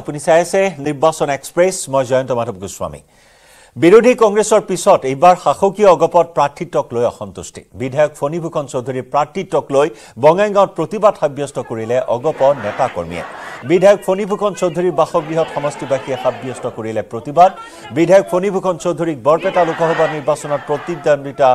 আপুনি চাই আছে নিৰ্বাচন এক্সপ্ৰেছ মই জয়ন্ত মাধৱ গোস্বামী বিৰোধী কংগ্ৰেছৰ পিছত এইবাৰ শাসকীয় অগপত প্ৰাৰ্থিত্বক লৈ অসন্তুষ্টি বিধায়ক ফণীভূষণ চৌধুৰীৰ প্ৰাৰ্থিত্বক লৈ বঙাইগাঁৱত প্ৰতিবাদ সাব্যস্ত কৰিলে অগপ নেতা কৰ্মীয়ে বিধায়ক ফণীভূষণ চৌধুৰীৰ বাসগৃহত সমষ্টিবাসীয়ে সাব্যস্ত কৰিলে প্ৰতিবাদ বিধায়ক ফণীভূষণ চৌধুৰীক বৰপেটা লোকসভা নিৰ্বাচনত প্ৰতিদ্বন্দ্বিতা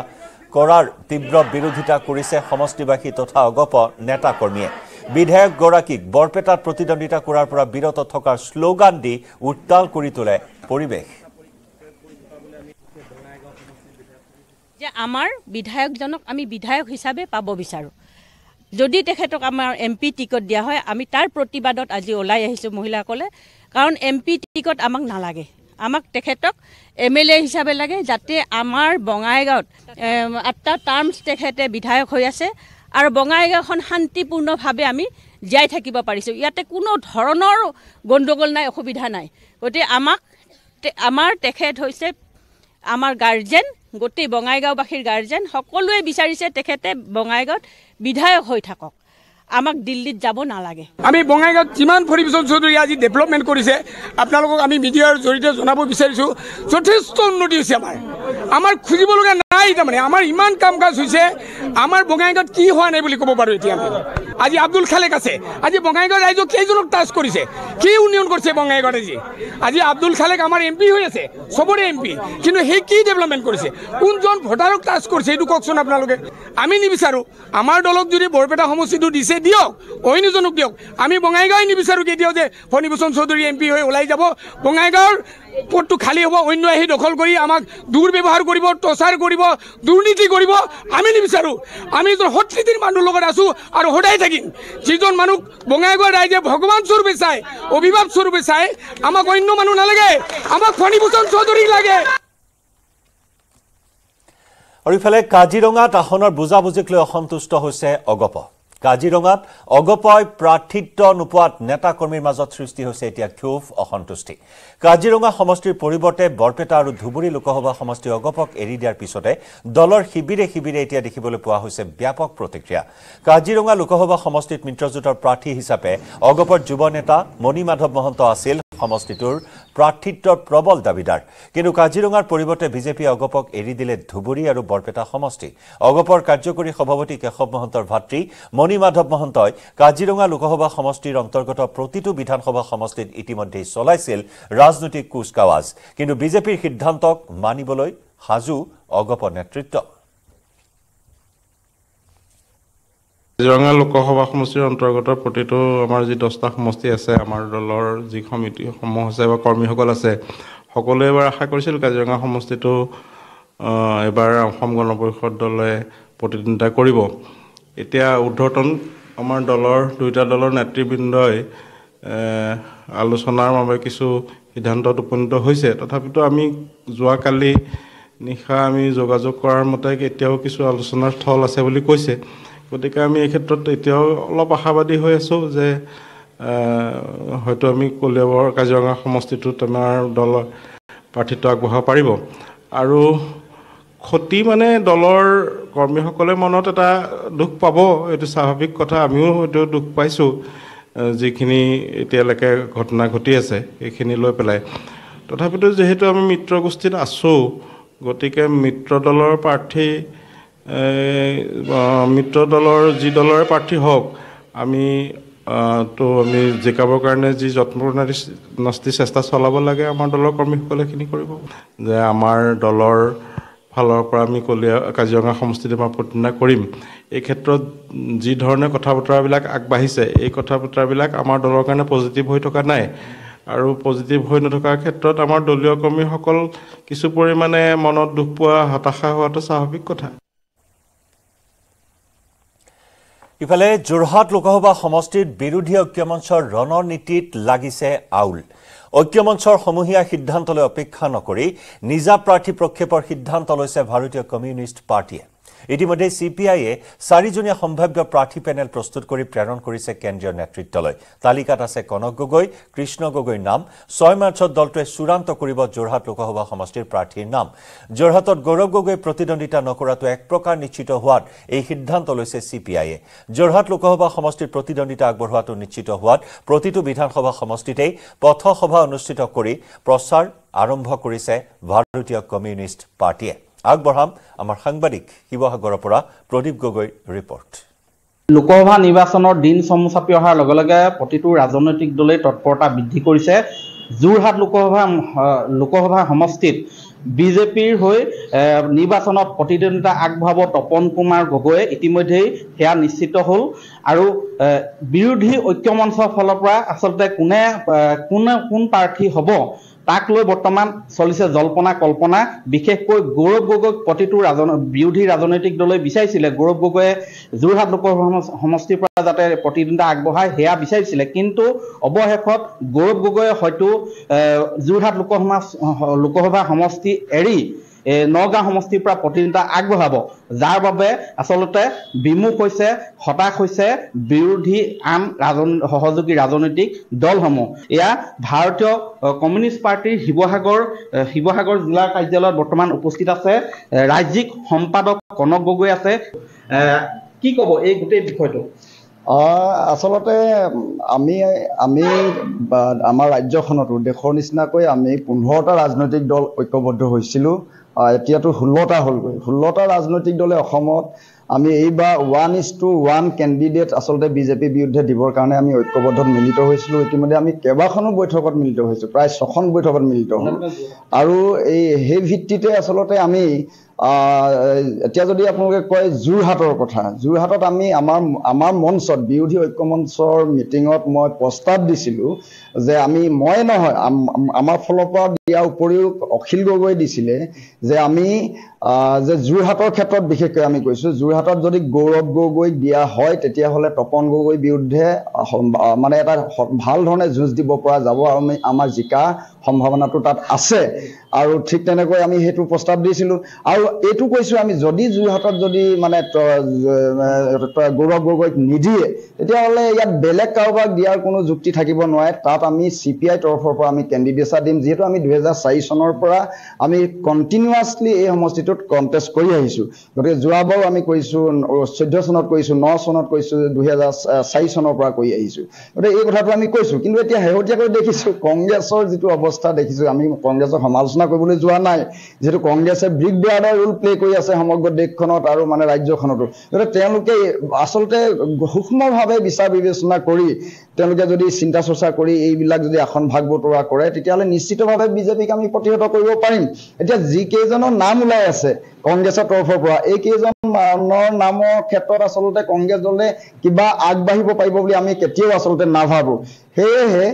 কৰাৰ তীব্ৰ বিৰোধিতা কৰিছে সমষ্টিবাসী তথা অগপ নেতাকৰ্মীয়ে বিধায়ক গৰাকীক বৰপেটাত প্ৰতিদ্বন্দ্বিতা কৰাৰ পৰা বিৰত থকাৰ শ্লোগান দি উত্তাল কৰি তোলে পৰিৱেশ যে আমাৰ বিধায়কজনক আমি বিধায়ক হিচাপে পাব বিচাৰোঁ যদি তেখেতক আমাৰ এম পি টিকট দিয়া হয় আমি তাৰ প্ৰতিবাদত আজি ওলাই আহিছোঁ মহিলাসকলে কাৰণ এম পি টিকট আমাক নালাগে আমাক তেখেতক এম এল এ হিচাপে লাগে যাতে আমাৰ বঙাইগাঁৱত আঠটা টাৰ্মছ তেখেতে বিধায়ক হৈ আছে আৰু বঙাইগাঁওখন শান্তিপূৰ্ণভাৱে আমি জীয়াই থাকিব পাৰিছোঁ ইয়াতে কোনো ধৰণৰ গণ্ডগোল নাই অসুবিধা নাই গতিকে আমাক আমাৰ তেখেত হৈছে আমাৰ গাৰ্জেন গোটেই বঙাইগাঁওবাসীৰ গাৰ্জেন সকলোৱে বিচাৰিছে তেখেতে বঙাইগাঁৱত বিধায়ক হৈ থাকক আমাক দিল্লীত যাব নালাগে আমি বঙাইগাঁৱত যিমান ফুৰিবচন চৌধুৰী আজি ডেভেলপমেণ্ট কৰিছে আপোনালোকক আমি মিডিয়াৰ জৰিয়তে জনাব বিচাৰিছোঁ যথেষ্ট উন্নতি হৈছে আমাৰ আমাৰ খুজিবলগীয়া নাই তাৰমানে আমাৰ ইমান কাম কাজ হৈছে আমাৰ বঙাইগাঁৱত কি হোৱা নাই বুলি ক'ব পাৰোঁ এতিয়া আমি আজি আব্দুল খালেক আছে আজি বঙাইগাঁৱত ৰাইজক কেইজনক টাচ কৰিছে কি উন্নয়ন কৰিছে বঙাইগাঁৱত আজি আজি আব্দুল খালেক আমাৰ এম পি হৈ আছে চবৰে এম পি কিন্তু সেই কি ডেভেলপমেণ্ট কৰিছে কোনজন ভোটাৰক টাচ কৰিছে এইটো কওকচোন আপোনালোকে আমি নিবিচাৰোঁ আমাৰ দলক যদি বৰপেটা সমষ্টিটো দিছে আছে দিয়ক অইনজনক দিয়ক আমি বঙাইগাঁওয়ে নিবিচাৰোঁ কেতিয়াও যে ফণীভূষণ চৌধুৰী এম পি হৈ ওলাই যাব বঙাইগাঁৱৰ পদটো খালী হ'ব অন্য আহি দখল কৰি আমাক দুৰ্ব্যৱহাৰ কৰিব তচাৰ কৰিব দুৰ্নীতি কৰিব আমি নিবিচাৰোঁ আমি যোন সৎনীতিৰ মানুহৰ লগত আছোঁ আৰু সদায় থাকিম যিজন মানুহ বঙাইগাঁৱৰ ৰাইজে ভগৱান স্বৰূপে চাই অভিভাৱ স্বৰূপে চাই আমাক অন্য মানুহ নালাগে আমাক ফণীভূষণ চৌধুৰী লাগে আৰু ইফালে কাজিৰঙাত আসনৰ বুজাবুজিক লৈ অসন্তুষ্ট হৈছে অগপ কাজিৰঙাত অগপয় প্ৰাৰ্থিত্ব নোপোৱাত নেতা কৰ্মীৰ মাজত সৃষ্টি হৈছে এতিয়া ক্ষোভ অসন্তুষ্টি কাজিৰঙা সমষ্টিৰ পৰিৱৰ্তে বৰপেটা আৰু ধুবুৰী লোকসভা সমষ্টি অগপক এৰি দিয়াৰ পিছতে দলৰ শিবিৰে শিবিৰে এতিয়া দেখিবলৈ পোৱা হৈছে ব্যাপক প্ৰতিক্ৰিয়া কাজিৰঙা লোকসভা সমষ্টিত মিত্ৰজোঁটৰ প্ৰাৰ্থী হিচাপে অগপৰ যুৱ নেতা মণি মাধব মহন্ত আছিল সমষ্টিটোৰ প্ৰাৰ্থিত্বৰ প্ৰবল দাবীদাৰ কিন্তু কাজিৰঙাৰ পৰিৱৰ্তে বিজেপিয়ে অগপক এৰি দিলে ধুবুৰী আৰু বৰপেটা সমষ্টি অগপৰ কাৰ্যকৰী সভাপতি কেশৱ মহন্তৰ ভাতৃ মণি মাধৱ মহন্তই কাজিৰঙা লোকসভা সমষ্টিৰ অন্তৰ্গত প্ৰতিটো বিধানসভা সমষ্টিত ইতিমধ্যেই চলাইছিল ৰাজনৈতিক কুচকাৱাজ কিন্তু বিজেপিৰ সিদ্ধান্তক মানিবলৈ সাজু অগপ নেতৃত্ব জিৰঙা লোকসভা সমষ্টিৰ অন্তৰ্গত প্ৰতিটো আমাৰ যি দহটা সমষ্টি আছে আমাৰ দলৰ যি সমিতিসমূহ আছে বা কৰ্মীসকল আছে সকলোৱে এবাৰ আশা কৰিছিল কাজিৰঙা সমষ্টিটো এবাৰ অসম গণ পৰিষদ দলে প্ৰতিদ্বন্দ্বিতা কৰিব এতিয়া উদ্ধৰ্তন আমাৰ দলৰ দুয়োটা দলৰ নেতৃবৃন্দই আলোচনাৰ বাবে কিছু সিদ্ধান্তত উপনীত হৈছে তথাপিতো আমি যোৱাকালি নিশা আমি যোগাযোগ কৰাৰ মতে এতিয়াও কিছু আলোচনাৰ স্থল আছে বুলি কৈছে গতিকে আমি এই ক্ষেত্ৰত এতিয়াও অলপ আশাবাদী হৈ আছোঁ যে হয়তো আমি কলিয়াবৰ কাজিৰঙা সমষ্টিটোত আমাৰ দলৰ প্ৰাৰ্থিত্ব আগবঢ়াব পাৰিব আৰু ক্ষতি মানে দলৰ কৰ্মীসকলে মনত এটা দুখ পাব এইটো স্বাভাৱিক কথা আমিও হয়তো দুখ পাইছোঁ যিখিনি এতিয়ালৈকে ঘটনা ঘটি আছে সেইখিনি লৈ পেলাই তথাপিতো যিহেতু আমি মিত্ৰগোষ্ঠীত আছোঁ গতিকে মিত্ৰ দলৰ প্ৰাৰ্থী মিত্ৰ দলৰ যি দলৰে প্ৰাৰ্থী হওক আমি তো আমি জিকাবৰ কাৰণে যি যত্ন নাস্তি চেষ্টা চলাব লাগে আমাৰ দলৰ কৰ্মীসকলে এইখিনি কৰিব যে আমাৰ দলৰ ফালৰ পৰা আমি কলীয়া কাজিৰঙা সমষ্টিত আমাৰ প্ৰতিদিনা কৰিম এই ক্ষেত্ৰত যি ধৰণে কথা বতৰাবিলাক আগবাঢ়িছে এই কথা বতৰাবিলাক আমাৰ দলৰ কাৰণে পজিটিভ হৈ থকা নাই আৰু পজিটিভ হৈ নথকাৰ ক্ষেত্ৰত আমাৰ দলীয় কৰ্মীসকল কিছু পৰিমাণে মনত দুখ পোৱা হতাশা হোৱাটো স্বাভাৱিক কথা ইফালে যোৰহাট লোকসভা সমষ্টিত বিৰোধী ঐক্য মঞ্চৰ ৰণনীতিত লাগিছে আউল ঐক্যমঞ্চৰ সমূহীয়া সিদ্ধান্তলৈ অপেক্ষা নকৰি নিজা প্ৰাৰ্থী প্ৰক্ষেপৰ সিদ্ধান্ত লৈছে ভাৰতীয় কমিউনিষ্ট পাৰ্টীয়ে ইতিমধ্যে চি পি আইয়ে চাৰিজনীয়া সম্ভাব্য প্ৰাৰ্থী পেনেল প্ৰস্তুত কৰি প্ৰেৰণ কৰিছে কেন্দ্ৰীয় নেতৃত্বলৈ তালিকাত আছে কনক গগৈ কৃষ্ণ গগৈৰ নাম ছয় মাৰ্চত দলটোৱে চূড়ান্ত কৰিব যোৰহাট লোকসভা সমষ্টিৰ প্ৰাৰ্থীৰ নাম যোৰহাটত গৌৰৱ গগৈ প্ৰতিদ্বন্দ্বিতা নকৰাটো এক প্ৰকাৰ নিশ্চিত হোৱাত এই সিদ্ধান্ত লৈছে চি পি আইয়ে যোৰহাট লোকসভা সমষ্টিত প্ৰতিদ্বন্দ্বিতা আগবঢ়োৱাটো নিশ্চিত হোৱাত প্ৰতিটো বিধানসভা সমষ্টিতেই পথসভা অনুষ্ঠিত কৰি প্ৰচাৰ আৰম্ভ কৰিছে ভাৰতীয় কমিউনিষ্ট পাৰ্টীয়ে আগবঢ়াম আমাৰ সাংবাদিক শিৱসাগৰৰ পৰা প্ৰদীপ গগৈৰ ৰিপৰ্ট লোকসভা নিৰ্বাচনৰ দিন চমু চাপি অহাৰ লগে লগে প্ৰতিটো ৰাজনৈতিক দলেই তৎপৰতা বৃদ্ধি কৰিছে যোৰহাট লোকসভা লোকসভা সমষ্টিত বিজেপিৰ হৈ নিৰ্বাচনত প্ৰতিদ্বন্দ্বিতা আগবঢ়াব তপন কুমাৰ গগৈয়ে ইতিমধ্যেই সেয়া নিশ্চিত হ'ল আৰু বিৰোধী ঐক্য মঞ্চৰ ফালৰ পৰা আচলতে কোনে কোনে কোন প্ৰাৰ্থী হ'ব তাক লৈ বৰ্তমান চলিছে জল্পনা কল্পনা বিশেষকৈ গৌৰৱ গগৈক প্ৰতিটো বিৰোধী ৰাজনৈতিক দলে বিচাৰিছিলে গৌৰৱ গগৈয়ে যোৰহাট লোকসভা সমষ্টিৰ পৰা যাতে প্ৰতিদ্বন্দ্বিতা আগবঢ়ায় সেয়া বিচাৰিছিলে কিন্তু অৱশেষত গৌৰৱ গগৈয়ে হয়তো যোৰহাট লোকসভা লোকসভা সমষ্টি এৰি এই নগাঁও সমষ্টিৰ পৰা প্ৰতিনিধিতা আগবঢ়াব যাৰ বাবে আচলতে বিমুখ হৈছে হতাশ হৈছে বিৰোধী আন ৰাজন সহযোগী ৰাজনৈতিক দলসমূহ এয়া ভাৰতীয় কমিউনিষ্ট পাৰ্টীৰ শিৱসাগৰ শিৱসাগৰ জিলা কাৰ্যালয়ত বৰ্তমান উপস্থিত আছে ৰাজ্যিক সম্পাদক কনক গগৈ আছে কি ক'ব এই গোটেই বিষয়টো আহ আচলতে আমি আমি আমাৰ ৰাজ্যখনতো দেশৰ নিচিনাকৈ আমি পোন্ধৰটা ৰাজনৈতিক দল ঐক্যবদ্ধ হৈছিলো এতিয়াতো ষোল্লটা হ'লগৈ ষোল্লটা ৰাজনৈতিক দলে অসমত আমি এইবাৰ one is to one candidate আচলতে বিজেপিৰ বিৰুদ্ধে দিবৰ কাৰণে আমি ঐক্যবদ্ধত মিলিত হৈছিলোঁ ইতিমধ্যে আমি কেইবাখনো বৈঠকত মিলিত হৈছোঁ প্ৰায় ছখন বৈঠকত মিলিত হ'ল আৰু এই সেই ভিত্তিতে আচলতে আমি এতিয়া যদি আপোনালোকে কয় যোৰহাটৰ কথা যোৰহাটত আমি আমাৰ আমাৰ মঞ্চত বিৰোধী ঐক্য মঞ্চৰ মিটিঙত মই প্ৰস্তাৱ দিছিলোঁ যে আমি মই নহয় আমাৰ ফালৰ পৰা দিয়াৰ উপৰিও অখিল গগৈ দিছিলে যে আমি যে যোৰহাটৰ ক্ষেত্ৰত বিশেষকৈ আমি কৈছোঁ যোৰহাটত যদি গৌৰৱ গগৈক দিয়া হয় তেতিয়াহ'লে তপন গগৈৰ বিৰুদ্ধে মানে এটা ভাল ধৰণে যুঁজ দিব পৰা যাব আৰু আমি আমাৰ জিকা সম্ভাৱনাটো তাত আছে আৰু ঠিক তেনেকৈ আমি সেইটো প্ৰস্তাৱ দিছিলোঁ আৰু এইটো কৈছোঁ আমি যদি যোৰহাটত যদি মানে গৌৰৱ গগৈক নিদিয়ে তেতিয়াহ'লে ইয়াত বেলেগ কাৰোবাক দিয়াৰ কোনো যুক্তি থাকিব নোৱাৰে তাত আমি চি পি আই তৰফৰ পৰা আমি কেণ্ডিডেটছা দিম যিহেতু আমি দুহেজাৰ চাৰি চনৰ পৰা আমি কণ্টিনিউৱাছলি এই সমষ্টিটোত কণ্টেষ্ট কৰি আহিছোঁ গতিকে যোৱাবাৰো আমি কৰিছোঁ চৈধ্য চনত কৰিছোঁ ন চনত কৰিছোঁ দুহেজাৰ চাৰি চনৰ পৰা কৰি আহিছোঁ গতিকে এই কথাটো আমি কৈছোঁ কিন্তু এতিয়া শেহতীয়াকৈ দেখিছোঁ কংগ্ৰেছৰ যিটো অৱস্থা দেখিছোঁ আমি কংগ্ৰেছক সমালোচনা কৰিবলৈ যোৱা নাই যিহেতু কংগ্ৰেছে বিগ ব্ৰাদাৰ ৰোল প্লে কৰি আছে সমগ্ৰ দেশখনত আৰু মানে ৰাজ্যখনতো গতিকে তেওঁলোকে আচলতে সূক্ষ্মভাৱে বিচাৰ বিবেচনা কৰি তেওঁলোকে যদি চিন্তা চৰ্চা কৰি এই এইবিলাক যদি আসন ভাগ বতৰা কৰে তেতিয়াহ'লে নিশ্চিতভাৱে বিজেপিক আমি প্ৰতিহত কৰিব পাৰিম এতিয়া যিকেইজনৰ নাম ওলাই আছে কংগ্ৰেছৰ তৰফৰ পৰা এইকেইজনৰ নামৰ ক্ষেত্ৰত আচলতে কংগ্ৰেছ দলে কিবা আগবাঢ়িব পাৰিব বুলি আমি কেতিয়াও আচলতে নাভাবোঁ সেয়েহে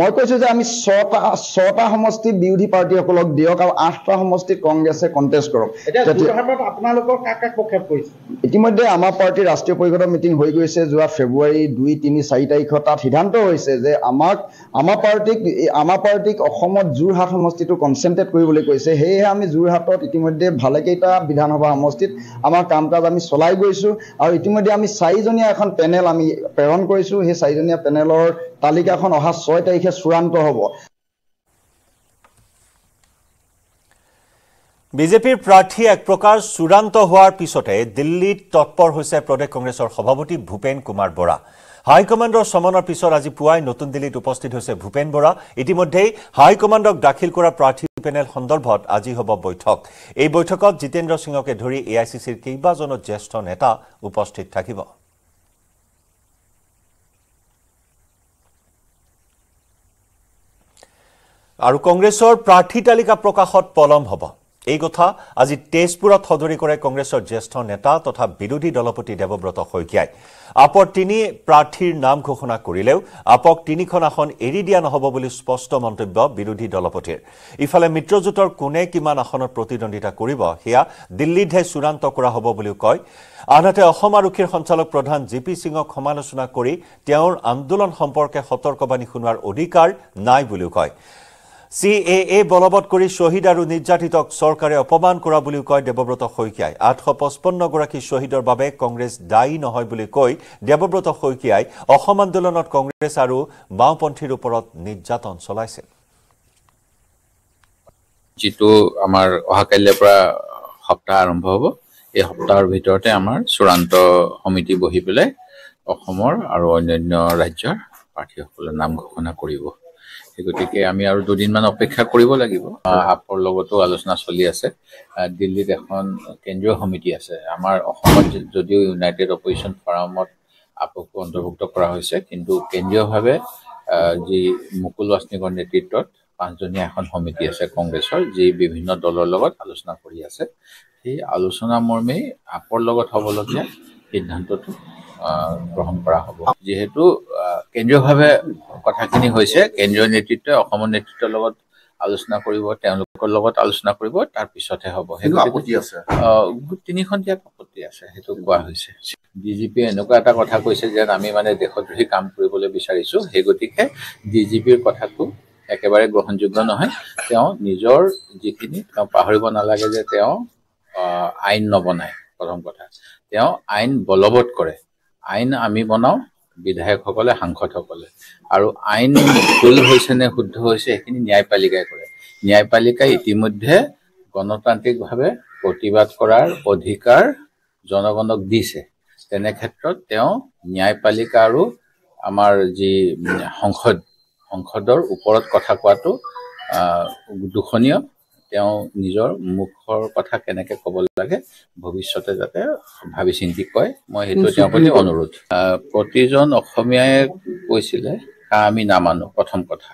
মই কৈছোঁ যে আমি ছটা ছটা সমষ্টি বিৰোধী পাৰ্টীসকলক দিয়ক আৰু আঠটা সমষ্টিত কংগ্ৰেছে কণ্টেষ্ট কৰক ইতিমধ্যে আমাৰ পাৰ্টীৰ ৰাষ্ট্ৰীয় পৰিষদৰ মিটিং হৈ গৈছে যোৱা ফেব্ৰুৱাৰী দুই তিনি চাৰি তাৰিখত তাত সিদ্ধান্ত হৈছে যে আমাক আমাৰ পাৰ্টীক আমাৰ পাৰ্টীক অসমত যোৰহাট সমষ্টিটো কনচেনট্ৰেট কৰিবলৈ কৈছে সেয়েহে আমি যোৰহাটত ইতিমধ্যে ভালেকেইটা বিধানসভা সমষ্টিত আমাৰ কাম কাজ আমি চলাই গৈছো আৰু ইতিমধ্যে আমি চাৰিজনীয়া এখন পেনেল আমি প্ৰেৰণ কৰিছো সেই চাৰিজনীয়া পেনেলৰ তালিকাখন অহা ছয় তাৰিখে চূড়ান্ত হ'ব বিজেপিৰ প্ৰাৰ্থী এক প্ৰকাৰ চূড়ান্ত হোৱাৰ পিছতে দিল্লীত তৎপৰ হৈছে প্ৰদেশ কংগ্ৰেছৰ সভাপতি ভূপেন কুমাৰ বৰা হাইকমাণ্ডৰ সমনৰ পিছত আজি পুৱাই নতুন দিল্লীত উপস্থিত হৈছে ভূপেন বৰা ইতিমধ্যে হাইকমাণ্ডক দাখিল কৰা প্ৰাৰ্থী পেনেল সন্দৰ্ভত আজি হ'ব বৈঠক এই বৈঠকত জিতেন্দ্ৰ সিঙকে ধৰি এ আই চি চিৰ কেইবাজনো জ্যেষ্ঠ নেতা উপস্থিত থাকিব আৰু কংগ্ৰেছৰ প্ৰাৰ্থী তালিকা প্ৰকাশত পলম হ'ব এই কথা আজি তেজপুৰত সদৰি কৰে কংগ্ৰেছৰ জ্যেষ্ঠ নেতা তথা বিৰোধী দলপতি দেৱব্ৰত শইকীয়াই আপৰ তিনি প্ৰাৰ্থীৰ নাম ঘোষণা কৰিলেও আপক তিনিখন আসন এৰি দিয়া নহ'ব বুলি স্পষ্ট মন্তব্য বিৰোধী দলপতিৰ ইফালে মিত্ৰজোঁটৰ কোনে কিমান আসনত প্ৰতিদ্বন্দ্বিতা কৰিব সেয়া দিল্লীতহে চূড়ান্ত কৰা হ'ব বুলিও কয় আনহাতে অসম আৰক্ষীৰ সঞ্চালক প্ৰধান জি পি সিঙক সমালোচনা কৰি তেওঁৰ আন্দোলন সম্পৰ্কে সতৰ্কবাণী শুনোৱাৰ অধিকাৰ নাই বুলিও কয় চি এ এ বলবৎ কৰি শ্বহীদ আৰু নিৰ্যাতিতক চৰকাৰে অপমান কৰা বুলিও কয় দেৱব্ৰত শইকীয়াই আঠশ পঁচপন্নগৰাকী শ্বহীদৰ বাবে কংগ্ৰেছ দায়ী নহয় বুলি কৈ দেৱব্ৰত শইকীয়াই অসম আন্দোলনত কংগ্ৰেছ আৰু বাওঁপন্থীৰ ওপৰত নিৰ্যাতন চলাইছিল যিটো আমাৰ অহা কাইলৈ পৰা সপ্তাহ আৰম্ভ হ'ব এই সপ্তাহৰ ভিতৰতে আমাৰ চূড়ান্ত সমিতি বহি পেলাই অসমৰ আৰু অন্যান্য ৰাজ্যৰ প্ৰাৰ্থীসকলে নাম ঘোষণা কৰিব সেই গতিকে আমি আৰু দুদিনমান অপেক্ষা কৰিব লাগিব আপৰ লগতো আলোচনা চলি আছে দিল্লীত এখন কেন্দ্ৰীয় সমিতি আছে আমাৰ অসমত যদিও ইউনাইটেড অপজিশ্যন ফৰামত আপকো অন্তৰ্ভুক্ত কৰা হৈছে কিন্তু কেন্দ্ৰীয়ভাৱে যি মুকুল ৱাস্নিকৰ নেতৃত্বত পাঁচজনীয়া এখন সমিতি আছে কংগ্ৰেছৰ যি বিভিন্ন দলৰ লগত আলোচনা কৰি আছে সেই আলোচনা মৰ্মেই আপৰ লগত হ'বলগীয়া সিদ্ধান্তটো গ্ৰহণ কৰা হ'ব যিহেতু কেন্দ্ৰীয়ভাৱে কথাখিনি হৈছে কেন্দ্ৰীয় নেতৃত্বই অসমৰ নেতৃত্বৰ লগত আলোচনা কৰিব তেওঁলোকৰ লগত আলোচনা কৰিব তাৰ পিছতহে হ'ব আছে তিনিখন দিয়া আপত্তি আছে সেইটো কোৱা হৈছে ডি জি পিয়ে এনেকুৱা এটা কথা কৈছে যেন আমি মানে দেশদ্ৰোহী কাম কৰিবলৈ বিচাৰিছোঁ সেই গতিকে ডি জি পিৰ কথাটো একেবাৰে গ্ৰহণযোগ্য নহয় তেওঁ নিজৰ যিখিনি তেওঁ পাহৰিব নালাগে যে তেওঁ আইন নবনায় প্ৰথম কথা তেওঁ আইন বলবৎ কৰে আইন আমি বনাওঁ বিধায়কসকলে সাংসদসকলে আৰু আইন ভুল হৈছে নে শুদ্ধ হৈছে সেইখিনি ন্যায়পালিকাই কৰে ন্যায়পালিকাই ইতিমধ্যে গণতান্ত্ৰিকভাৱে প্ৰতিবাদ কৰাৰ অধিকাৰ জনগণক দিছে তেনে ক্ষেত্ৰত তেওঁ ন্যায়পালিকা আৰু আমাৰ যি সংসদ সংসদৰ ওপৰত কথা কোৱাটো দুখনীয় তেওঁ নিজৰ মুখৰ কথা কেনেকে ক'ব লাগে ভৱিষ্যতে যাতে ভাবি চিন্তি কয় মই সেইটো তেওঁৰ প্ৰতি অনুৰোধ প্ৰতিজন অসমীয়াই কৈছিলে কা আমি নামানো প্ৰথম কথা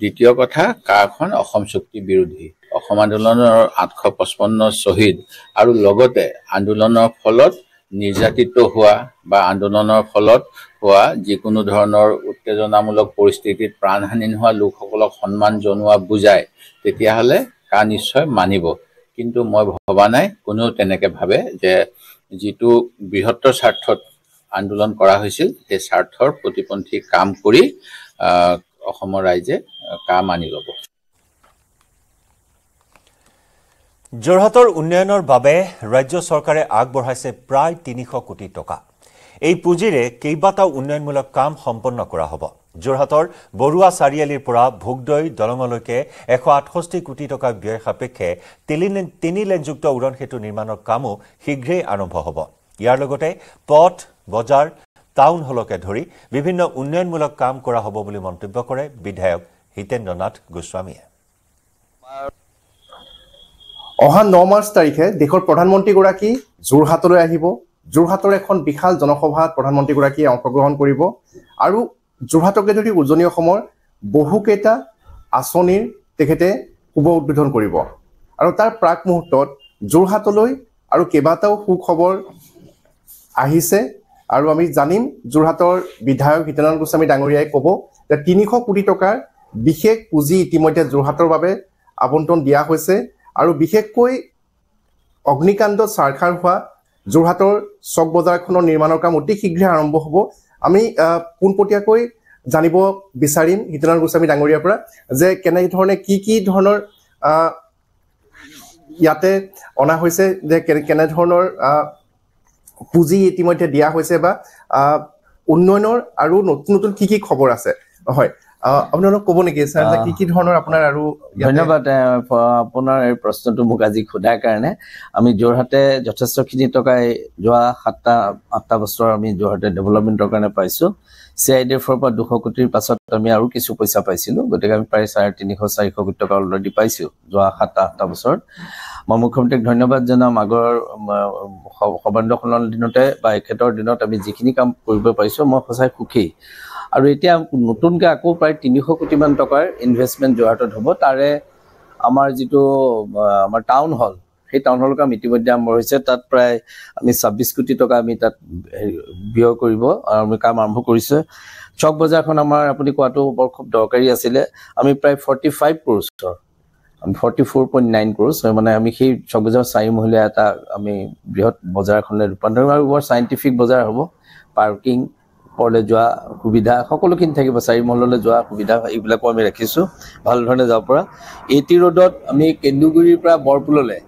দ্বিতীয় কথা কাখন অসম চুক্তি বিৰোধী অসম আন্দোলনৰ আঠশ পঁচপন্ন শ্বহীদ আৰু লগতে আন্দোলনৰ ফলত নিৰ্যাতিত হোৱা বা আন্দোলনৰ ফলত হোৱা যিকোনো ধৰণৰ উত্তেজনামূলক পৰিস্থিতিত প্ৰাণহানি নোহোৱা লোকসকলক সন্মান জনোৱা বুজায় তেতিয়াহ'লে তাৰ নিশ্চয় মানিব কিন্তু মই ভবা নাই কোনেও তেনেকে ভাবে যে যিটো বৃহত্তৰ স্বাৰ্থত আন্দোলন কৰা হৈছিল সেই স্বাৰ্থৰ প্ৰতিপন্থী কাম কৰি অসমৰ ৰাইজে কা মানি ল'ব যোৰহাটৰ উন্নয়নৰ বাবে ৰাজ্য চৰকাৰে আগবঢ়াইছে প্ৰায় তিনিশ কোটি টকা এই পুঁজিৰে কেইবাটাও উন্নয়নমূলক কাম সম্পন্ন কৰা হ'ব যোৰহাটৰ বৰুৱা চাৰিআলিৰ পৰা ভোগদৈ দলঙলৈকে এশ আঠষষ্ঠি কোটি টকা ব্যয় সাপেক্ষে তিনি লেনযুক্ত উৰণ সেতু নিৰ্মাণৰ কামো শীঘ্ৰেই আৰম্ভ হ'ব ইয়াৰ লগতে পথ বজাৰ টাউন হলকে ধৰি বিভিন্ন উন্নয়নমূলক কাম কৰা হ'ব বুলি মন্তব্য কৰে বিধায়ক হিতেন্দ্ৰ নাথ গোস্বামীয়ে অহা ন মাৰ্চ তাৰিখে দেশৰ প্ৰধানমন্ত্ৰীগৰাকী যোৰহাটলৈ আহিব যোৰহাটৰ এখন বিশাল জনসভাত প্ৰধানমন্ত্ৰীগৰাকীয়ে অংশগ্ৰহণ কৰিব আৰু যোৰহাটকে ধৰি উজনি অসমৰ বহুকেইটা আঁচনিৰ তেখেতে শুভ উদ্বোধন কৰিব আৰু তাৰ প্ৰাক মুহূৰ্তত যোৰহাটলৈ আৰু কেইবাটাও সুখবৰ আহিছে আৰু আমি জানিম যোৰহাটৰ বিধায়ক হিতানন্দ গোস্বামী ডাঙৰীয়াই ক'ব যে তিনিশ কোটি টকাৰ বিশেষ পুঁজি ইতিমধ্যে যোৰহাটৰ বাবে আবণ্টন দিয়া হৈছে আৰু বিশেষকৈ অগ্নিকাণ্ড চাৰখাৰ হোৱা যোৰহাটৰ চক বজাৰখনৰ নিৰ্মাণৰ কাম অতি শীঘ্ৰে আৰম্ভ হ'ব আমি পোনপটীয়াকৈ জানিব বিচাৰিম হিতনাথ গোস্বামী ডাঙৰীয়াৰ পৰা যে কেনেধৰণে কি কি ধৰণৰ ইয়াতে অনা হৈছে যে কেনেধৰণৰ পুঁজি ইতিমধ্যে দিয়া হৈছে বা উন্নয়নৰ আৰু নতুন নতুন কি কি খবৰ আছে হয় আপোনালোক ক'ব নেকি ছাৰ কি কি ধৰণৰ আপোনাৰ আৰু ধন্যবাদ আপোনাৰ এই প্ৰশ্নটো মোক আজি সোধাৰ কাৰণে আমি যোৰহাটে যথেষ্টখিনি টকাই যোৱা সাতটা আঠটা বছৰ আমি যোৰহাটে ডেভেলপমেণ্টৰ কাৰণে পাইছোঁ চি আই ডি এফৰ পৰা দুশ কোটিৰ পাছত আমি আৰু কিছু পইচা পাইছিলোঁ গতিকে আমি প্ৰায় চাৰে তিনিশ চাৰিশ কোটি টকা অলৰেডি পাইছোঁ যোৱা সাতটা আঠটা বছৰত মই মুখ্যমন্ত্ৰীক ধন্যবাদ জনাম আগৰ সৰ্বানন্দ সোণাল দিনতে বা এখেতৰ দিনত আমি যিখিনি কাম কৰিব পাৰিছোঁ মই সঁচাই সুখী আৰু এতিয়া নতুনকৈ আকৌ প্ৰায় তিনিশ কোটিমান টকাৰ ইনভেষ্টমেণ্ট যোৱাৰ যোৰহাটত হ'ব তাৰে আমাৰ যিটো আমাৰ টাউন হল সেই টাউন হলৰ কাম ইতিমধ্যে আৰম্ভ হৈছে তাত প্ৰায় আমি ছাব্বিছ কোটি টকা আমি তাত ব্যয় কৰিব আমি কাম আৰম্ভ কৰিছোঁ চক বজাৰখন আমাৰ আপুনি কোৱাটো বৰ খুব দৰকাৰী আছিলে আমি প্ৰায় ফৰ্টি ফাইভ ক্ৰোচৰ আমি forty four point nine crore মানে আমি সেই চক বজাৰ চাৰিমহলীয়া এটা আমি বৃহৎ বজাৰখনলৈ ৰূপান্তৰ আৰু বৰ চাইণ্টিফিক বজাৰ হ'ব পাৰ্কিং ওপৰলৈ যোৱা সুবিধা সকলোখিনি থাকিব চাৰিমহললৈ যোৱা সুবিধা এইবিলাকো আমি ৰাখিছো ভাল ধৰণে যাব পৰা এ টি ৰোডত আমি কেন্দুগুৰিৰ পৰা বৰপুললৈ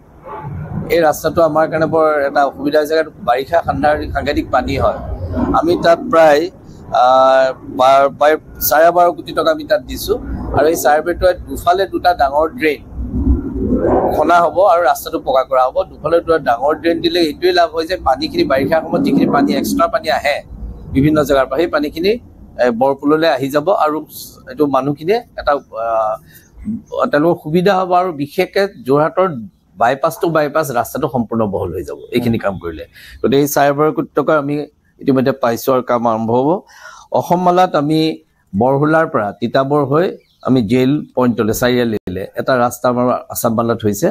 এই ৰাস্তাটো আমাৰ কাৰণে বৰ এটা অসুবিধা হৈছে কাৰণ বাৰিষা সাংঘাৰ সাংঘাতিক পানী হয় আমি তাত প্ৰায় চাৰে বাৰ কোটি টকা আমি তাত দিছো আৰু এই চাৰে বেটোৱে দুফালে দুটা ডাঙৰ ড্ৰেইন খনা হ'ব আৰু ৰাস্তাটো পকা কৰা হ'ব দুফালে দুটা ডাঙৰ ড্ৰেইন দিলে এইটোৱে লাভ হয় যে পানীখিনি বাৰিষাৰ সময়ত যিখিনি পানী এক্সট্ৰা পানী আহে বিভিন্ন জেগাৰ পৰা সেই পানীখিনি বৰপুললৈ আহি যাব আৰু এইটো মানুহখিনিয়ে এটা তেওঁলোকৰ সুবিধা হ'ব আৰু বিশেষকে যোৰহাটৰ বাইপাছ টু বাইপাছ ৰাস্তাটো সম্পূৰ্ণ বহল হৈ যাব এইখিনি কাম কৰিলে গতিকে এই চাৰে চাইবাৰ কৃত্যকৰ আমি ইতিমধ্যে পাইছো আৰু কাম আৰম্ভ হ'ব অসম মালাত আমি বৰহোলাৰ পৰা তিতাবৰ হৈ আমি জেইল পইণ্টলৈ চাৰিআলিলৈ এটা ৰাস্তা আমাৰ আছাম মালাত হৈছে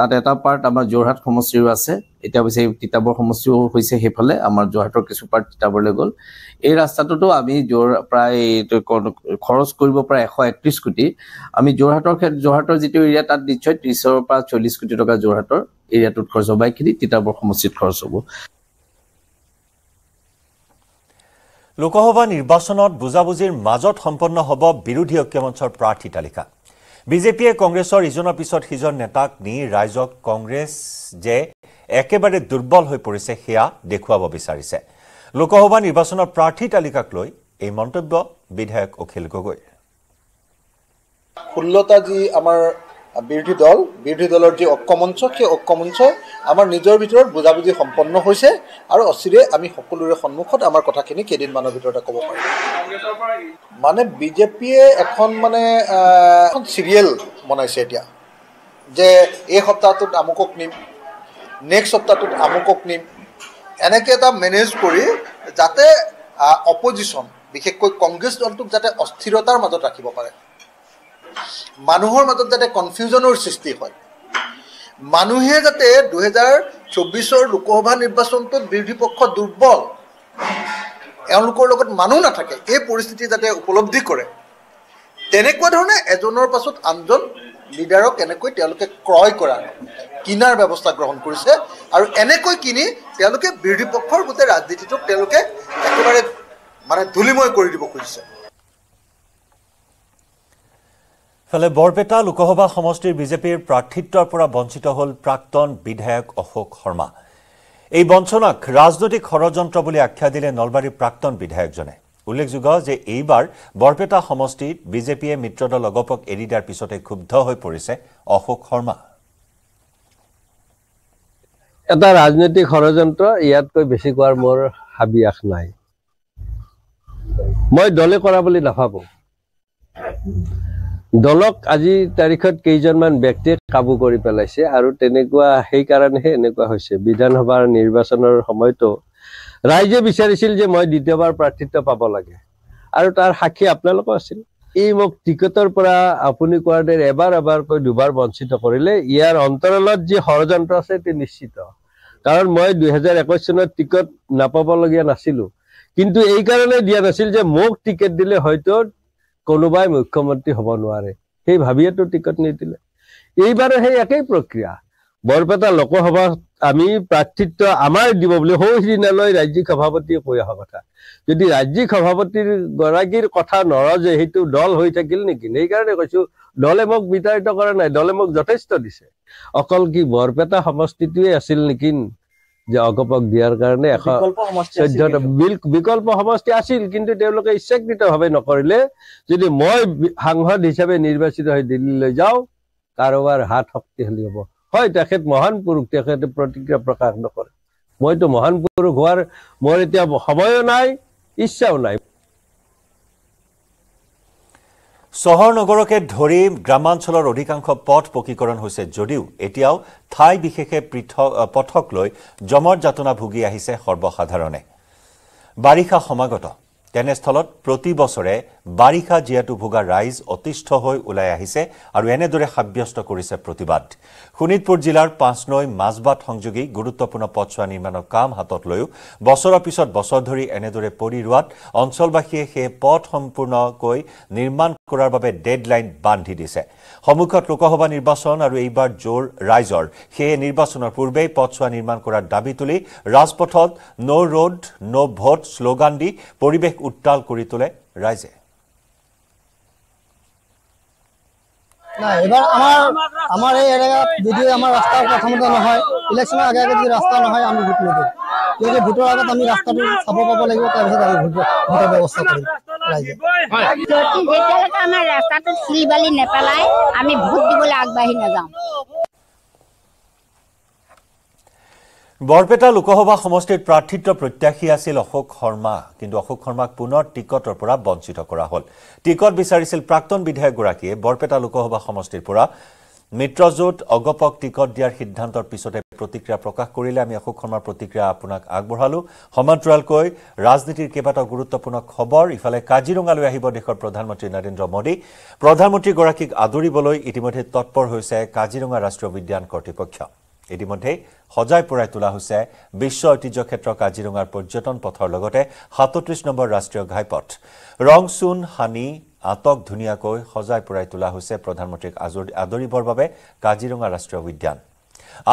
তাত এটা পাৰ্ট আমাৰ যোৰহাট সমষ্টিৰো আছে এতিয়া অৱশ্যে তিতাবৰ সমষ্টিও হৈছে সেইফালে আমাৰ যোৰহাটৰ কিছু পাৰ্ট তিতাবৰলৈ গ'ল এই ৰাস্তাটোতো আমি যোৰ প্ৰায় খৰচ কৰিব পৰা এশ একত্ৰিছ কোটি আমি যোৰহাটৰ ক্ষেত্ৰত যোৰহাটৰ যিটো এৰিয়া তাত নিশ্চয় ত্ৰিছৰ পৰা চল্লিছ কোটি টকা যোৰহাটৰ এৰিয়াটোত খৰচ হ'ব এইখিনি তিতাবৰ সমষ্টিত খৰচ হ'ব লোকসভা নিৰ্বাচনত বুজাবুজিৰ মাজত সম্পন্ন হ'ব বিৰোধী ঐক্য মঞ্চৰ প্ৰাৰ্থী তালিকা বিজেপিয়ে কংগ্ৰেছৰ ইজনৰ পিছত সিজন নেতাক নি ৰাইজক কংগ্ৰেছ যে একেবাৰে দুৰ্বল হৈ পৰিছে সেয়া দেখুৱাব বিচাৰিছে লোকসভা নিৰ্বাচনৰ প্ৰাৰ্থী তালিকাক লৈ এই মন্তব্য বিধায়ক অখিল গগৈ ষোল্লটা যি আমাৰ বিৰোধী দল বিৰোধী দলৰ যি ঐক্যমঞ্চ সেই ঐক্যমঞ্চ আমাৰ নিজৰ ভিতৰত বুজাবুজি সম্পন্ন হৈছে আৰু অচিৰে আমি সকলোৰে সন্মুখত আমাৰ কথাখিনি কেইদিনমানৰ ভিতৰতে ক'ব পাৰিম মানে বিজেপিয়ে এখন মানে এখন চিৰিয়েল বনাইছে এতিয়া যে এই সপ্তাহটোত আমুকক নিম নেক্সট সপ্তাহটোত আমুকক নিম এনেকৈ এটা মেনেজ কৰি যাতে অপজিশ্যন বিশেষকৈ কংগ্ৰেছ দলটোক যাতে অস্থিৰতাৰ মাজত ৰাখিব পাৰে মানুহৰ মাজত যাতে কনফিউজনৰ সৃষ্টি হয় মানুহে যাতে দুহেজাৰ চৌবিছৰ লোকসভা নিৰ্বাচনটোত বিৰোধী পক্ষ দুৰ্বল এওঁলোকৰ লগত মানুহ নাথাকে এই পৰিস্থিতি যাতে উপলব্ধি কৰে তেনেকুৱা ধৰণে এজনৰ পাছত আনজন লিডাৰক এনেকৈ তেওঁলোকে ক্ৰয় কৰা কিনাৰ ব্যৱস্থা গ্ৰহণ কৰিছে আৰু এনেকৈ কিনি তেওঁলোকে বিৰোধী পক্ষৰ গোটেই ৰাজনীতিটোক তেওঁলোকে একেবাৰে মানে ধূলিময় কৰি দিব খুজিছে ফেলে বৰপেটা লোকসভা সমষ্টিৰ বিজেপিৰ প্ৰাৰ্থিত্বৰ পৰা বঞ্চিত হ'ল প্ৰাক্তন বিধায়ক অশোক শৰ্মা এই বঞ্চনাক ৰাজনৈতিক ষড়যন্ত্ৰ বুলি আখ্যা দিলে নলবাৰীৰ প্ৰাক্তন বিধায়কজনে উল্লেখযোগ্য যে এইবাৰ বৰপেটা সমষ্টিত বিজেপিয়ে মিত্ৰ দল অগপক এৰি দিয়াৰ পিছতে ক্ষুব্ধ হৈ পৰিছে অশোক শৰ্মা এটা ৰাজনৈতিক ষড়যন্ত্ৰ ইয়াতকৈ বেছি কোৱাৰ মোৰ হাবিয়াস নাই মই দলে কৰা বুলি নাভাবোঁ দলক আজি তাৰিখত কেইজনমান ব্যক্তিয়ে কাবু কৰি পেলাইছে আৰু তেনেকুৱা সেইকাৰণেহে এনেকুৱা হৈছে বিধানসভাৰ নিৰ্বাচনৰ সময়তো ৰাইজে বিচাৰিছিল যে মই দ্বিতীয়বাৰ প্ৰাৰ্থিত্ব পাব লাগে আৰু তাৰ সাক্ষী আপোনালোকো আছিল এই মোক টিকটৰ পৰা আপুনি কোৱাৰ দৰে এবাৰ এবাৰকৈ দুবাৰ বঞ্চিত কৰিলে ইয়াৰ অন্তৰালত যি ষড়যন্ত্ৰ আছে এটি নিশ্চিত কাৰণ মই দুহেজাৰ একৈছ চনত টিকট নাপাবলগীয়া নাছিলোঁ কিন্তু এইকাৰণে দিয়া নাছিল যে মোক টিকেট দিলে হয়তো কোনোবাই মুখ্যমন্ত্ৰী হ'ব নোৱাৰে সেই ভাবিয়েতো টিকট নিদিলে এইবাৰ সেই একেই প্ৰক্ৰিয়া বৰপেটা লোকসভাত আমি প্ৰাৰ্থিত্ব আমাৰ দিব বুলি সৌসিদিনালৈ ৰাজ্যিক সভাপতিয়ে কৈ অহা কথা যদি ৰাজ্যিক সভাপতিৰ গৰাকীৰ কথা নৰজে সেইটো দল হৈ থাকিল নেকি সেইকাৰণে কৈছো দলে মোক বিতাৰিত কৰা নাই দলে মোক যথেষ্ট দিছে অকল কি বৰপেটা সমষ্টিটোৱে আছিল নেকি যে অগপক দিয়াৰ কাৰণে এশ চৈধ্যটা বিকল্প সমষ্টি আছিল কিন্তু তেওঁলোকে ইচ্ছাকৃত ইচ্ছাকৃতভাৱে নকৰিলে যদি মই সাংসদ হিচাপে নিৰ্বাচিত হৈ দিল্লীলৈ যাওঁ কাৰোবাৰ হাত শক্তিশালী হ'ব হয় তেখেত মহান পুৰুষ তেখেতে প্ৰতিক্ৰিয়া প্ৰকাশ নকৰে মইতো মহান পুৰুষ হোৱাৰ মোৰ এতিয়া সময়ো নাই ইচ্ছাও নাই চহৰ নগৰকে ধৰি গ্ৰামাঞ্চলৰ অধিকাংশ পথ পকীকৰণ হৈছে যদিও এতিয়াও ঠাই বিশেষে পৃথক পথক লৈ জমৰ যাতনা ভুগি আহিছে সৰ্বসাধাৰণে বাৰিষা সমাগত তেনেস্থলত প্ৰতি বছৰে বাৰিষা জীয়াতু ভোগা ৰাইজ অতিষ্ঠ হৈ ওলাই আহিছে আৰু এনেদৰে সাব্যস্ত কৰিছে প্ৰতিবাদ শোণিতপুৰ জিলাৰ পাঁচনৈ মাজবাট সংযোগী গুৰুত্বপূৰ্ণ পথছোৱা নিৰ্মাণৰ কাম হাতত লৈও বছৰৰ পিছত বছৰ ধৰি এনেদৰে পৰি ৰোৱাত অঞ্চলবাসীয়ে সেই পথ সম্পূৰ্ণকৈ নিৰ্মাণ কৰাৰ বাবে ডেডলাইন বান্ধি দিছে সন্মুখত লোকসভা নিৰ্বাচন আৰু এইবাৰ জোৰ ৰাইজৰ সেয়ে নিৰ্বাচনৰ পূৰ্বেই পথছোৱা নিৰ্মাণ কৰাৰ দাবী তুলি ৰাজপথত no' road no' vote slogan দি পৰিৱেশ উত্তাল কৰি তোলে ৰাইজে নাই এবাৰ আমাৰ আমাৰ এই এলেকাত যদি আমাৰ ৰাস্তা প্ৰথমতে নহয় ইলেকশ্যনৰ আগে আগে যদি ৰাস্তা নহয় আমি ভোট নিদিওঁ গতিকে ভোটৰ আগত আমি ৰাস্তাটো চাব পাব লাগিব তাৰপিছত আমি ভোট ভোটৰ ব্যৱস্থা কৰিম ৰাইজে যদি যেতিয়ালৈকে আমাৰ ৰাস্তাটো চিৰি বালি নেপেলায় আমি ভোট দিবলৈ আগবাঢ়ি নাযাওঁ বৰপেটা লোকসভা সমষ্টিত প্ৰাৰ্থিত্ব প্ৰত্যাশী আছিল অশোক শৰ্মা কিন্তু অশোক শৰ্মাক পুনৰ টিকটৰ পৰা বঞ্চিত কৰা হ'ল টিকট বিচাৰিছিল প্ৰাক্তন বিধায়কগৰাকীয়ে বৰপেটা লোকসভা সমষ্টিৰ পৰা মিত্ৰজোঁট অগপক টিকট দিয়াৰ সিদ্ধান্তৰ পিছতে প্ৰতিক্ৰিয়া প্ৰকাশ কৰিলে আমি অশোক শৰ্মাৰ প্ৰতিক্ৰিয়া আপোনাক আগবঢ়ালোঁ সমান্তৰালকৈ ৰাজনীতিৰ কেইবাটাও গুৰুত্বপূৰ্ণ খবৰ ইফালে কাজিৰঙালৈ আহিব দেশৰ প্ৰধানমন্ত্ৰী নৰেন্দ্ৰ মোদী প্ৰধানমন্ত্ৰীগৰাকীক আদৰিবলৈ ইতিমধ্যে তৎপৰ হৈছে কাজিৰঙা ৰাষ্ট্ৰীয় উদ্যান কৰ্তৃপক্ষ ইতিমধ্যেই সজাই পৰাই তোলা হৈছে বিশ্ব ঐতিহ্য ক্ষেত্ৰ কাজিৰঙাৰ পৰ্যটন পথৰ লগতে সাতত্ৰিশ নম্বৰ ৰাষ্ট্ৰীয় ঘাইপথ ৰং ৰংচোন সানি আটক ধুনীয়াকৈ সজাই পৰাই তোলা হৈছে প্ৰধানমন্ত্ৰীক আদৰিবৰ বাবে কাজিৰঙা ৰাষ্ট্ৰীয় উদ্যান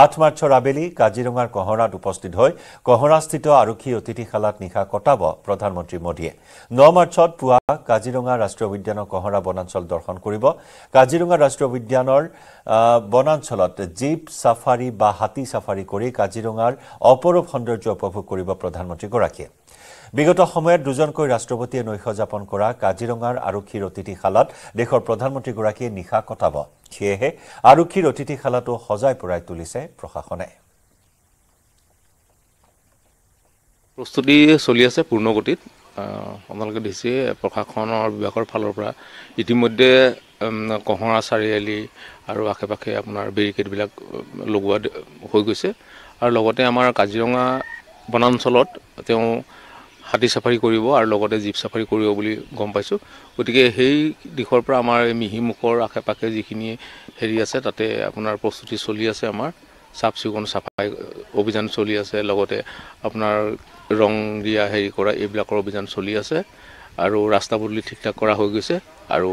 আঠ মাৰ্চৰ আবেলি কাজিৰঙাৰ কহৰাত উপস্থিত হৈ কহৰাস্থিত আৰক্ষী অতিথিশালাত নিশা কটাব প্ৰধানমন্ত্ৰী মোদীয়ে ন মাৰ্চত পুৱা কাজিৰঙা ৰাষ্ট্ৰীয় উদ্যানৰ কহৰা বনাঞ্চল দৰ্শন কৰিব কাজিৰঙা ৰাষ্ট্ৰীয় উদ্যানৰ বনাঞ্চলত জীপ চাফাৰী বা হাতী চাফাৰী কৰি কাজিৰঙাৰ অপৰূপ সৌন্দৰ্য উপভোগ কৰিব প্ৰধানমন্ত্ৰীগৰাকীয়ে বিগত সময়ত দুজনকৈ ৰাষ্ট্ৰপতিয়ে নৈশ যাপন কৰা কাজিৰঙাৰ আৰক্ষীৰ অতিথিশালত দেশৰ প্ৰধানমন্ত্ৰীগৰাকীয়ে নিশা কটাব সেয়েহে আৰক্ষীৰ অতিথিশালাটো সজাই পৰাই তুলিছে প্ৰশাসনে প্ৰস্তুতি চলি আছে পূৰ্ণগতিত আপোনালোকে দেখিছে প্ৰশাসনৰ বিভাগৰ ফালৰ পৰা ইতিমধ্যে কঁহৰা চাৰিআলি আৰু আশে পাশে আপোনাৰ বেৰিকেডবিলাক লগোৱা হৈ গৈছে আৰু লগতে আমাৰ কাজিৰঙা বনাঞ্চলত তেওঁ হাতী চাফাৰী কৰিব আৰু লগতে জীপ চাফাৰী কৰিব বুলি গম পাইছোঁ গতিকে সেই দিশৰ পৰা আমাৰ এই মিহিমুখৰ আশে পাশে যিখিনি হেৰি আছে তাতে আপোনাৰ প্ৰস্তুতি চলি আছে আমাৰ চাফ চিকুণ চাফাই অভিযান চলি আছে লগতে আপোনাৰ ৰং দিয়া হেৰি কৰা এইবিলাকৰ অভিযান চলি আছে আৰু ৰাস্তা পদূলি ঠিক ঠাক কৰা হৈ গৈছে আৰু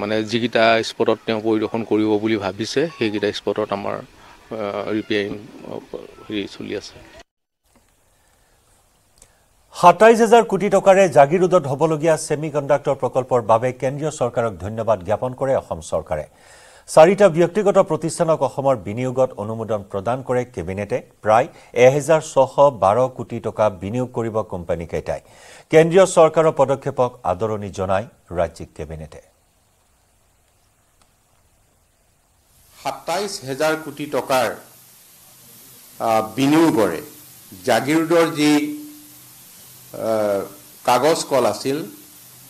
মানে যিকেইটা স্পটত তেওঁ পৰিদৰ্শন কৰিব বুলি ভাবিছে সেইকেইটা স্পটত আমাৰ ৰিপেয়াৰিং হেৰি চলি আছে 27000 কোটি টকাৰে জাগিৰোদত হবলগিয়া সেমিকন্ডাক্টৰ প্ৰকল্পৰ বাবে কেন্দ্ৰীয় চৰকাৰক ধন্যবাদ জ্ঞাপন কৰে অসম চৰকাৰে চাৰিটা ব্যক্তিগত প্ৰতিষ্ঠানক অসমৰ বিনিয়োগত অনুমোদন প্ৰদান কৰে কেবিনেটে প্ৰায় এহেজাৰ ছশ বাৰ কোটি টকা বিনিয়োগ কৰিব কোম্পানীকেইটাই কেন্দ্ৰীয় চৰকাৰৰ পদক্ষেপক আদৰণি জনাই ৰাজ্যিক কেবিনেটে সাতাইছ হেজাৰ কোটি টকাৰ বিনিয়োগৰে জাগিৰোডৰ যি কাগজ কল আছিল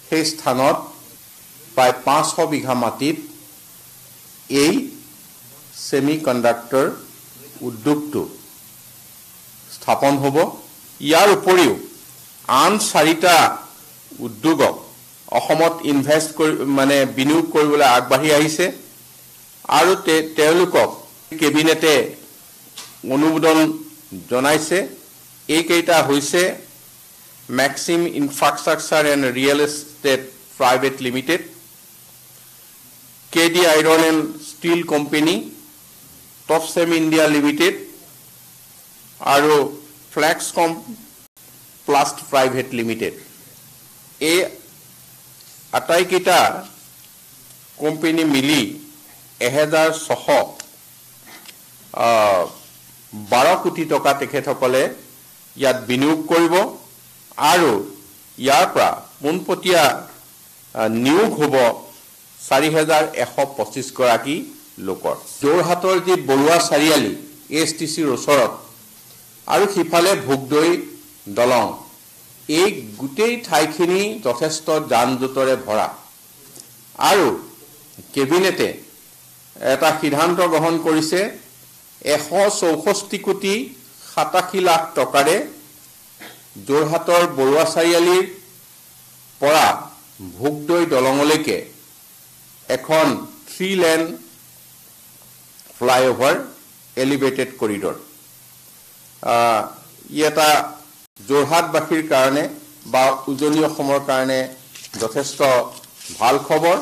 সেই স্থানত প্ৰায় পাঁচশ বিঘা মাটিত এই ছেমি কণ্ডাক্টৰ উদ্যোগটো স্থাপন হ'ব ইয়াৰ উপৰিও আন চাৰিটা উদ্যোগক অসমত ইনভেষ্ট কৰি মানে বিনিয়োগ কৰিবলৈ আগবাঢ়ি আহিছে আৰু তেওঁলোকক কেবিনেটে অনুমোদন জনাইছে এইকেইটা হৈছে Maxim Infrastructure and Real Estate Private Limited, KD Iron and Steel Company, Topsem India Limited, আৰু ফ্লেক্সকম প্লাষ্ট প্ৰাইভেট লিমিটেড এই আটাইকেইটা কোম্পেনী মিলি এহেজাৰ ছশ বাৰ কোটি টকা তেখেতসকলে ইয়াত বিনিয়োগ কৰিব আৰু ইয়াৰ পৰা পোনপটীয়া নিয়োগ হ'ব চাৰি হেজাৰ এশ পঁচিছগৰাকী লোকৰ যোৰহাটৰ যি Baruah Chariali A S T চিৰ ওচৰত আৰু সিফালে ভোগদৈ দলং এই গোটেই ঠাইখিনি যথেষ্ট যান জোঁটৰে ভৰা আৰু কেবিনেটে এটা সিদ্ধান্ত গ্ৰহণ কৰিছে এশ চৌষষ্ঠি কোটি সাতাশী লাখ টকাৰে যোৰহাটৰ বৰুৱা চাৰিআলিৰ পৰা ভোগদৈ দলঙলৈকে এখন three lane flyover elevated corridor ই এটা যোৰহাটবাসীৰ কাৰণে বা উজনি অসমৰ কাৰণে যথেষ্ট ভাল খবৰ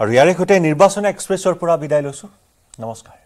আৰু ইয়াৰে সৈতে নিৰ্বাচনী এক্সপ্ৰেছৰ পৰা বিদায় লৈছোঁ নমস্কাৰ